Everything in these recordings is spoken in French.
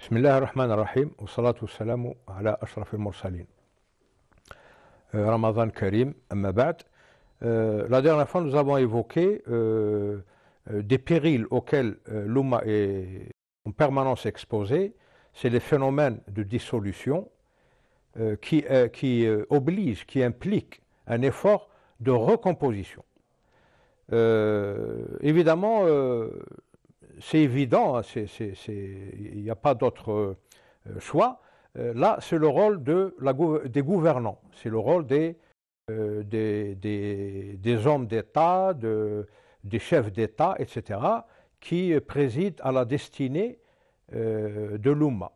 بسم euh, Karim, euh, La dernière fois, nous avons évoqué euh, des périls auxquels l'UMA est en permanence exposée. C'est les phénomènes de dissolution qui, qui obligent, qui impliquent un effort de recomposition. évidemment, c'est évident, hein, il n'y a pas d'autre euh, choix. Euh, là, c'est le rôle de la, des gouvernants, c'est le rôle des, euh, hommes d'État, des chefs d'État, etc., qui président à la destinée de l'UMA.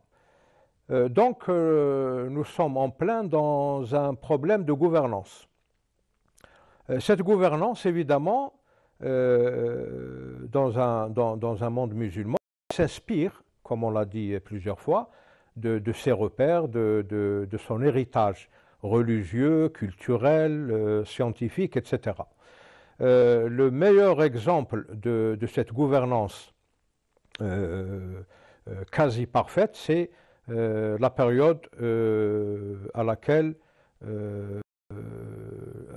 donc, nous sommes en plein dans un problème de gouvernance. Cette gouvernance, évidemment, euh, dans, un, dans, un, monde musulman s'inspire, comme on l'a dit plusieurs fois, de, ses repères, de, son héritage religieux, culturel, euh, scientifique, etc. Euh, le meilleur exemple de, cette gouvernance quasi parfaite, c'est la période à laquelle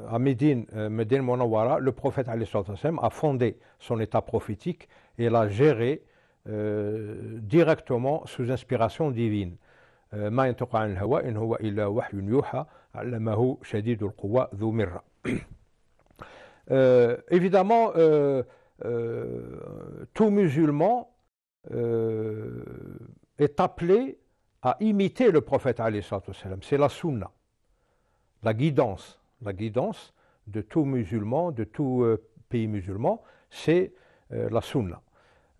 euh, à Médine, euh, Médine Monawara, le prophète a fondé son état prophétique et l'a géré euh, directement sous inspiration divine. évidemment, tout musulman est appelé à imiter le prophète. C'est la sunna, la guidance, la guidance de tout musulman, de tout euh, pays musulman, c'est euh, la sunna.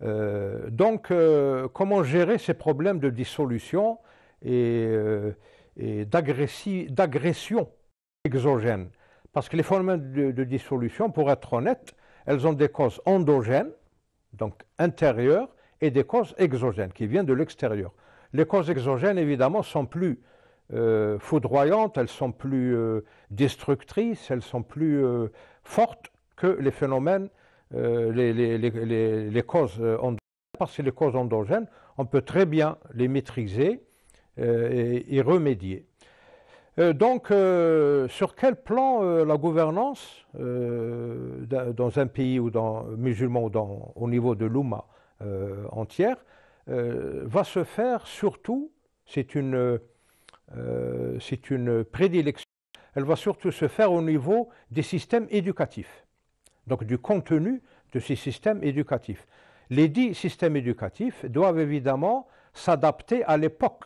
Euh, donc, comment gérer ces problèmes de dissolution et, d'agression exogène Parce que les phénomènes de, de, dissolution, pour être honnête, elles ont des causes endogènes, donc intérieures, et des causes exogènes qui viennent de l'extérieur. Les causes exogènes, évidemment, sont plus euh, foudroyantes, elles sont plus euh, destructrices, elles sont plus euh, fortes que les phénomènes, les, causes endogènes. Parce que les causes endogènes, on peut très bien les maîtriser et, remédier donc, sur quel plan la gouvernance dans un pays ou dans, musulman ou au niveau de l'Uma entière va se faire surtout, c'est une euh, c'est une prédilection. Elle va surtout se faire au niveau des systèmes éducatifs, donc du contenu de ces systèmes éducatifs. Les dix systèmes éducatifs doivent évidemment s'adapter à l'époque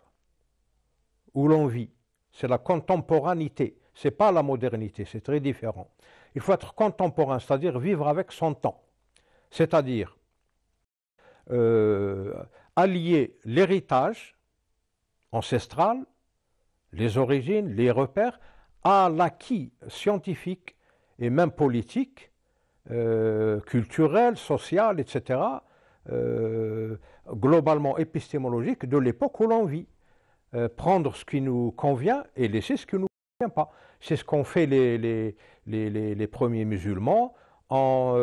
où l'on vit. C'est la contemporanité, n'est pas la modernité, c'est très différent. Il faut être contemporain, c'est-à-dire vivre avec son temps, c'est-à-dire euh, allier l'héritage ancestral les origines, les repères, à l'acquis scientifique et même politique, euh, culturel, social, etc., euh, globalement épistémologique de l'époque où l'on vit. Euh, prendre ce qui nous convient et laisser ce qui ne nous convient pas. C'est ce qu'ont fait les, premiers musulmans en,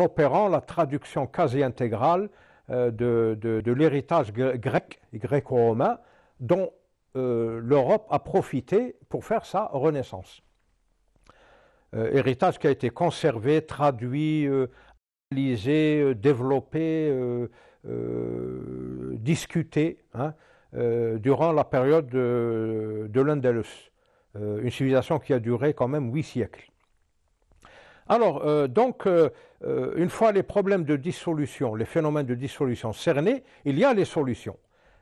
opérant la traduction quasi intégrale de, de l'héritage grec, gréco-romain, dont euh, l'Europe a profité pour faire sa renaissance. Euh, héritage qui a été conservé, traduit, euh, analysé, développé, discuté hein, durant la période de, de une civilisation qui a duré quand même huit siècles. Alors, donc, une fois les problèmes de dissolution, les phénomènes de dissolution cernés, il y a les solutions.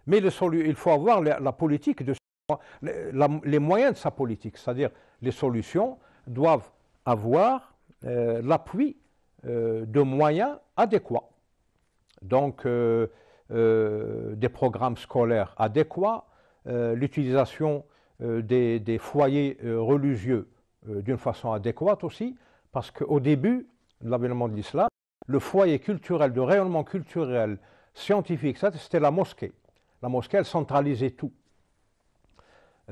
Mais il faut avoir la, politique, de, les moyens de sa politique, c'est-à-dire les solutions doivent avoir euh, l'appui euh, de moyens adéquats. Donc euh, des programmes scolaires adéquats, l'utilisation des, des, foyers religieux d'une façon adéquate aussi, parce qu'au début de l'avènement de l'islam, le foyer culturel, de rayonnement culturel, scientifique, c'était la mosquée. La mosquée, elle centralisait tout.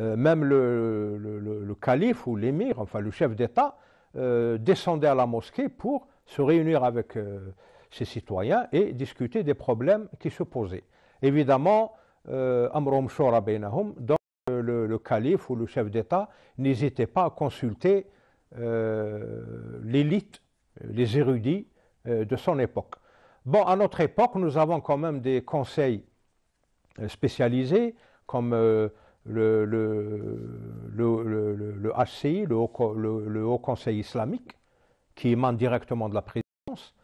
Euh, même le, calife ou l'émir, enfin le chef d'État, euh, descendait à la mosquée pour se réunir avec euh, ses citoyens et discuter des problèmes qui se posaient. Évidemment, Amrum Shora donc le, calife ou le chef d'État n'hésitait pas à consulter l'élite, les érudits de son époque. Bon, à notre époque, nous avons quand même des conseils spécialisés comme euh, le, le, le, le, HCI, le Haut, Conseil islamique, qui émane directement de la présidence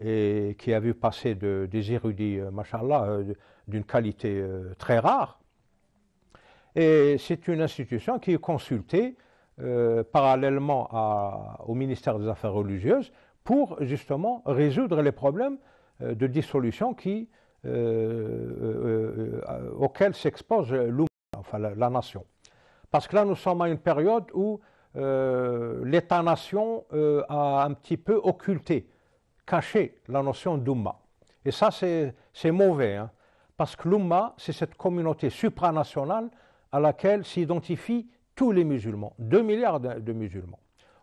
et qui a vu passer des érudits, euh, machallah, euh, d'une qualité très rare. Et c'est une institution qui est consultée parallèlement au ministère des Affaires religieuses pour justement résoudre les problèmes de dissolution qui euh, euh, euh, auquel s'expose l'umma enfin la, nation. Parce que là, nous sommes à une période où l'État-nation a un petit peu occulté, caché la notion d'Umma. Et ça, c'est mauvais, hein, parce que l'Umma, c'est cette communauté supranationale à laquelle s'identifient tous les musulmans, 2 milliards de musulmans.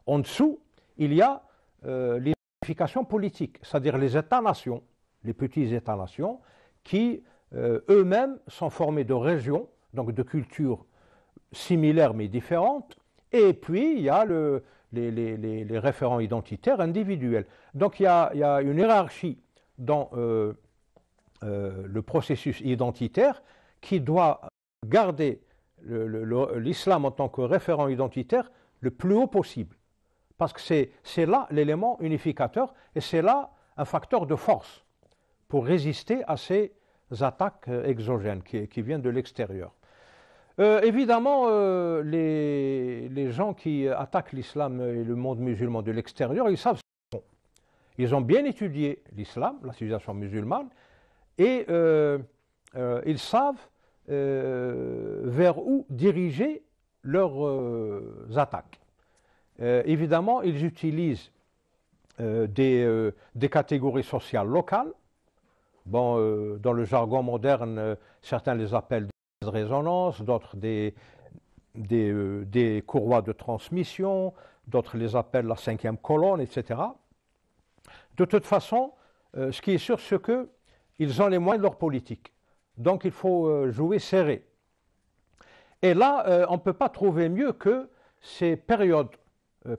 En dessous, il y a l'identification politique, c'est-à-dire les États-nations, les petits États-nations, qui euh, eux-mêmes sont formés de régions, donc de cultures similaires mais différentes, et puis il y a les, référents identitaires individuels. Donc il y a, une hiérarchie dans euh, euh, le processus identitaire qui doit garder l'islam en tant que référent identitaire le plus haut possible. Parce que c'est là l'élément unificateur et c'est là un facteur de force pour résister à ces attaques euh, exogènes qui, viennent de l'extérieur. Euh, évidemment, euh, les, gens qui attaquent l'islam et le monde musulman de l'extérieur, ils savent ce qu'ils font. Ils ont bien étudié l'islam, la civilisation musulmane, et ils savent vers où diriger leurs attaques. évidemment, ils utilisent des catégories sociales locales Bon, euh, dans le jargon moderne, euh, certains les appellent des résonances, d'autres des, des, euh, des, courroies de transmission, d'autres les appellent la cinquième colonne, etc. De toute façon, ce qui est sûr, c'est qu'ils ont les moyens de leur politique. Donc il faut jouer serré. Et là, on ne peut pas trouver mieux que ces périodes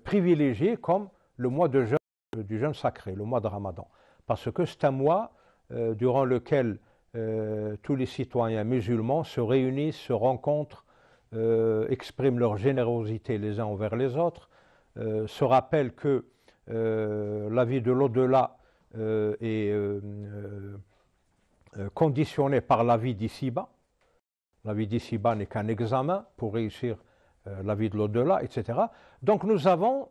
privilégiées comme le mois de jeûne, du jeûne sacré, le mois de Ramadan. Parce que c'est un mois euh, durant lequel euh, tous les citoyens musulmans se réunissent, se rencontrent, euh, expriment leur générosité les uns envers les autres, se rappellent que la vie de l'au-delà est conditionnée par la vie d'ici-bas. La vie d'ici-bas n'est qu'un examen pour réussir la vie de l'au-delà, etc. Donc nous avons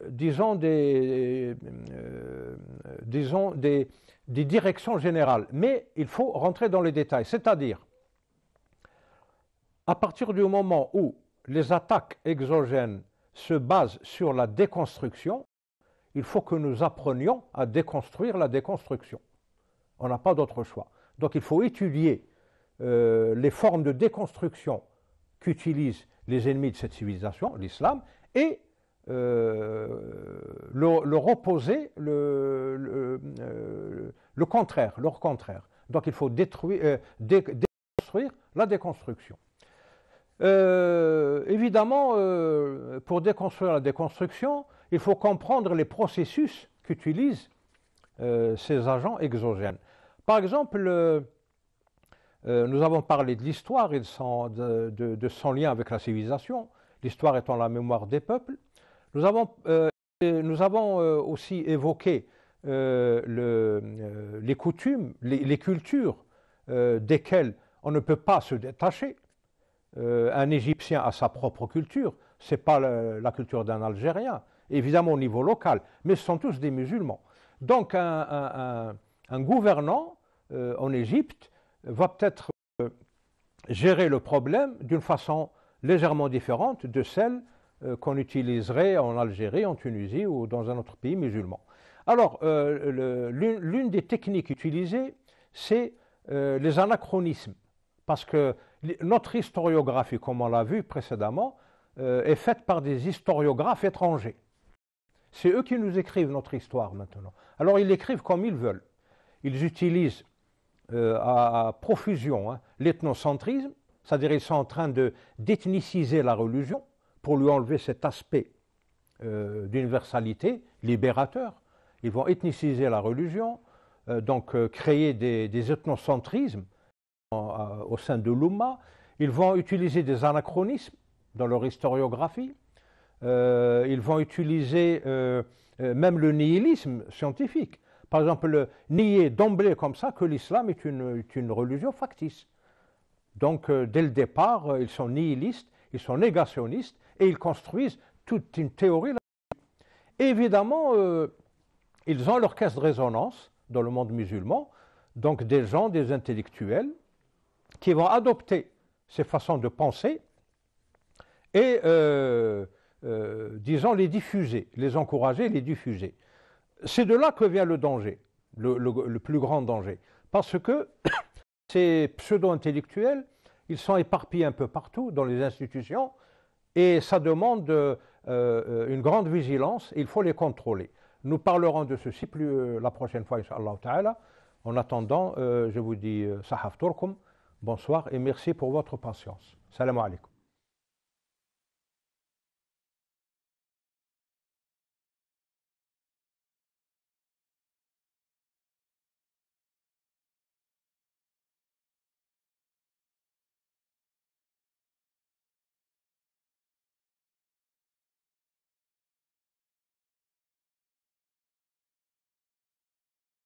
euh, disons, des, euh, euh, disons des, des, directions générales. Mais il faut rentrer dans les détails. C'est-à-dire, à partir du moment où les attaques exogènes se basent sur la déconstruction, il faut que nous apprenions à déconstruire la déconstruction. On n'a pas d'autre choix. Donc il faut étudier les formes de déconstruction qu'utilisent les ennemis de cette civilisation, l'islam, et leur, opposer le, le, euh, le, contraire, leur contraire. Donc il faut détruire, euh, déconstruire la déconstruction. Euh, évidemment, pour déconstruire la déconstruction, il faut comprendre les processus qu'utilisent ces agents exogènes. Par exemple, nous avons parlé de l'histoire et de de son, lien avec la civilisation, l'histoire étant la mémoire des peuples. Nous avons, euh, euh, aussi évoqué euh, les coutumes, les, cultures desquelles on ne peut pas se détacher. un Égyptien a sa propre culture, ce n'est pas la, culture d'un Algérien, évidemment au niveau local, mais ce sont tous des musulmans. Donc un gouvernant en Égypte va peut-être gérer le problème d'une façon légèrement différente de celle euh, qu'on utiliserait en Algérie, en Tunisie ou dans un autre pays musulman. Alors, euh, l'une des techniques utilisées, c'est euh, les anachronismes, parce que notre historiographie, comme on l'a vu précédemment, est faite par des historiographes étrangers. C'est eux qui nous écrivent notre histoire maintenant. Alors, ils l'écrivent comme ils veulent. Ils utilisent à, profusion hein, l'ethnocentrisme, c'est-à-dire ils sont en train d'ethniciser la religion, pour lui enlever cet aspect euh, d'universalité libérateur. Ils vont ethniciser la religion, euh, donc euh, créer des, ethnocentrismes au sein de l'umma. Ils vont utiliser des anachronismes dans leur historiographie. ils vont utiliser même le nihilisme scientifique. Par exemple, nier d'emblée comme ça que l'islam est une religion factice. Donc, dès le départ, ils sont nihilistes ils sont négationnistes et ils construisent toute une théorie. Évidemment, euh, ils ont leur caisse de résonance dans le monde musulman, donc des gens, des intellectuels, qui vont adopter ces façons de penser et, euh, euh, disons, les diffuser, les encourager, les diffuser. C'est de là que vient le danger, le plus grand danger, parce que ces pseudo-intellectuels ils sont éparpillés un peu partout dans les institutions et ça demande euh, euh, une grande vigilance. Il faut les contrôler. Nous parlerons de ceci plus euh, la prochaine fois, inshallah. Ta'ala. En attendant, je vous dis Sahaf Turkum, bonsoir et merci pour votre patience. Salam alaikum.